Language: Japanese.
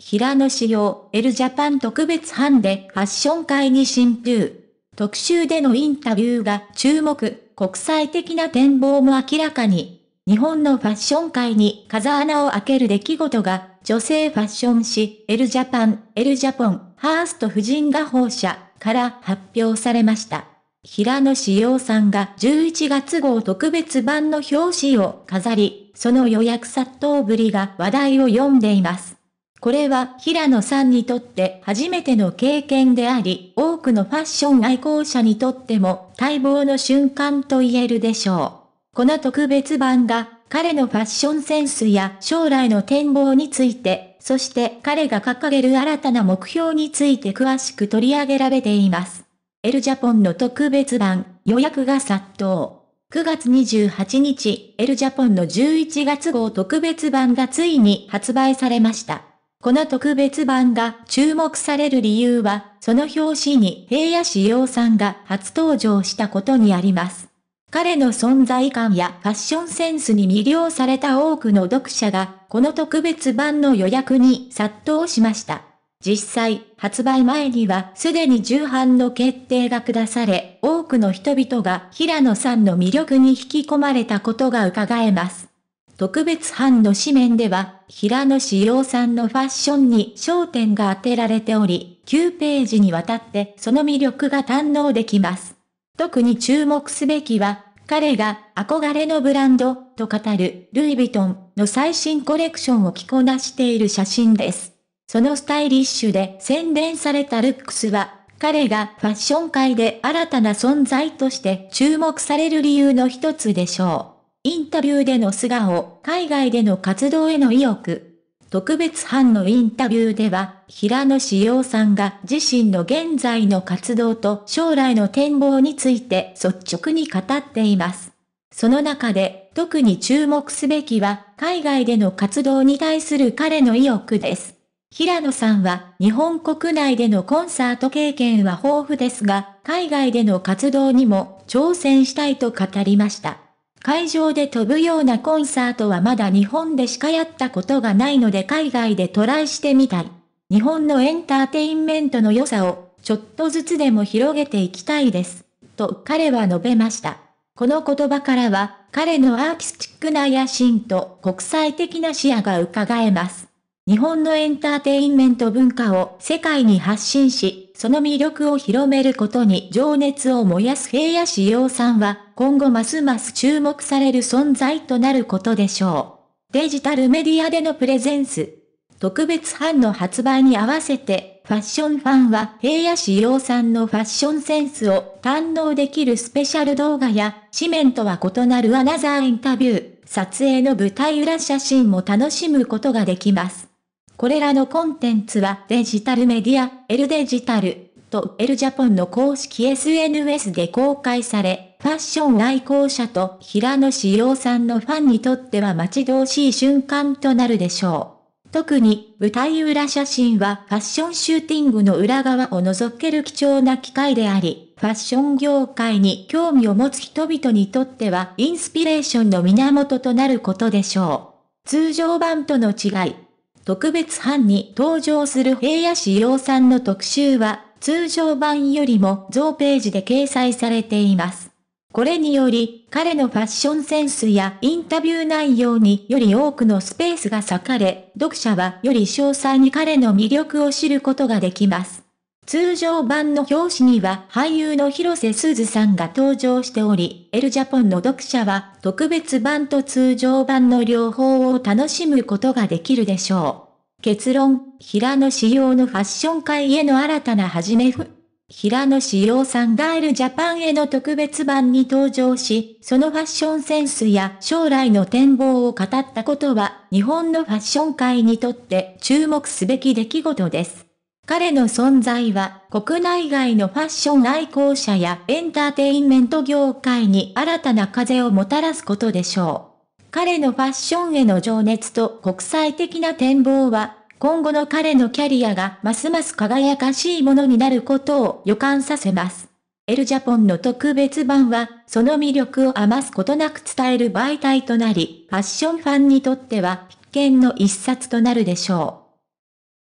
平野紫耀、エルジャパン特別班でファッション界に進級。特集でのインタビューが注目、国際的な展望も明らかに。日本のファッション界に風穴を開ける出来事が、女性ファッション誌、エルジャパン、エルジャポン、ハースト夫人が放射から発表されました。平野紫耀さんが11月号特別版の表紙を飾り、その予約殺到ぶりが話題を呼んでいます。これは平野さんにとって初めての経験であり、多くのファッション愛好者にとっても待望の瞬間と言えるでしょう。この特別版が彼のファッションセンスや将来の展望について、そして彼が掲げる新たな目標について詳しく取り上げられています。エルジャポンの特別版、予約が殺到。9月28日、エルジャポンの11月号特別版がついに発売されました。この特別版が注目される理由は、その表紙に平野志陽さんが初登場したことにあります。彼の存在感やファッションセンスに魅了された多くの読者が、この特別版の予約に殺到しました。実際、発売前にはすでに重版の決定が下され、多くの人々が平野さんの魅力に引き込まれたことが伺えます。特別班の紙面では、平野志陽さんのファッションに焦点が当てられており、9ページにわたってその魅力が堪能できます。特に注目すべきは、彼が憧れのブランドと語るルイ・ヴィトンの最新コレクションを着こなしている写真です。そのスタイリッシュで洗練されたルックスは彼がファッション界で新たな存在として注目される理由の一つでしょう。インタビューでの素顔、海外での活動への意欲。特別班のインタビューでは、平野志陽さんが自身の現在の活動と将来の展望について率直に語っています。その中で、特に注目すべきは、海外での活動に対する彼の意欲です。平野さんは日本国内でのコンサート経験は豊富ですが、海外での活動にも挑戦したいと語りました。会場で飛ぶようなコンサートはまだ日本でしかやったことがないので海外でトライしてみたい。日本のエンターテインメントの良さを、ちょっとずつでも広げていきたいです。と彼は述べました。この言葉からは、彼のアーティスティックな野心と国際的な視野が伺えます。日本のエンターテインメント文化を世界に発信し、その魅力を広めることに情熱を燃やす平野志陽さんは、今後ますます注目される存在となることでしょう。デジタルメディアでのプレゼンス。特別版の発売に合わせて、ファッションファンは平野志陽さんのファッションセンスを堪能できるスペシャル動画や、紙面とは異なるアナザーインタビュー、撮影の舞台裏写真も楽しむことができます。これらのコンテンツはデジタルメディア、L デジタルと L ジャポンの公式 SNS で公開され、ファッション愛好者と平野志陽さんのファンにとっては待ち遠しい瞬間となるでしょう。特に舞台裏写真はファッションシューティングの裏側を覗ける貴重な機会であり、ファッション業界に興味を持つ人々にとってはインスピレーションの源となることでしょう。通常版との違い、特別班に登場する平野志陽さんの特集は、通常版よりも増ページで掲載されています。これにより、彼のファッションセンスやインタビュー内容により多くのスペースが割かれ、読者はより詳細に彼の魅力を知ることができます。通常版の表紙には俳優の広瀬すずさんが登場しており、エルジャポンの読者は特別版と通常版の両方を楽しむことができるでしょう。結論、平野仕様のファッション界への新たな始めふ。平野志耀さんがエルジャパンへの特別版に登場し、そのファッションセンスや将来の展望を語ったことは、日本のファッション界にとって注目すべき出来事です。彼の存在は国内外のファッション愛好者やエンターテインメント業界に新たな風をもたらすことでしょう。彼のファッションへの情熱と国際的な展望は今後の彼のキャリアがますます輝かしいものになることを予感させます。エルジャポンの特別版は、その魅力を余すことなく伝える媒体となり、ファッションファンにとっては必見の一冊となるでしょう。